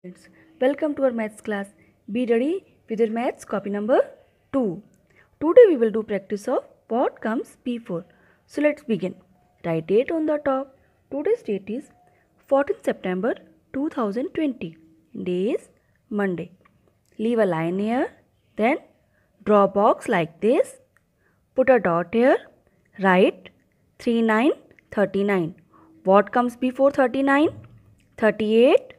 students welcome to our maths class be ready with your maths copy number 2 today we will do practice of what comes before so let's begin write date on the top today's date is 14 september 2020 day is monday leave a line here then draw a box like this put a dot here write 39 39 what comes before 39 38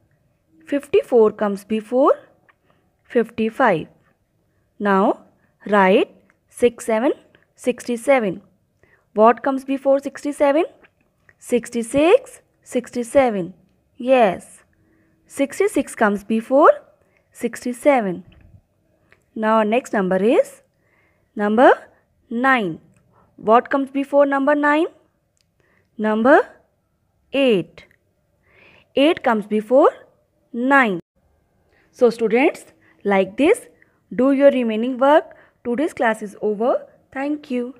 54 comes before 55. Now write 6, 7, 67. What comes before 67? 66, 67. Yes. 66 comes before 67. Now our next number is number 9. What comes before number 9? Number 8. 8 comes before 9. So students, like this, do your remaining work. Today's class is over. Thank you.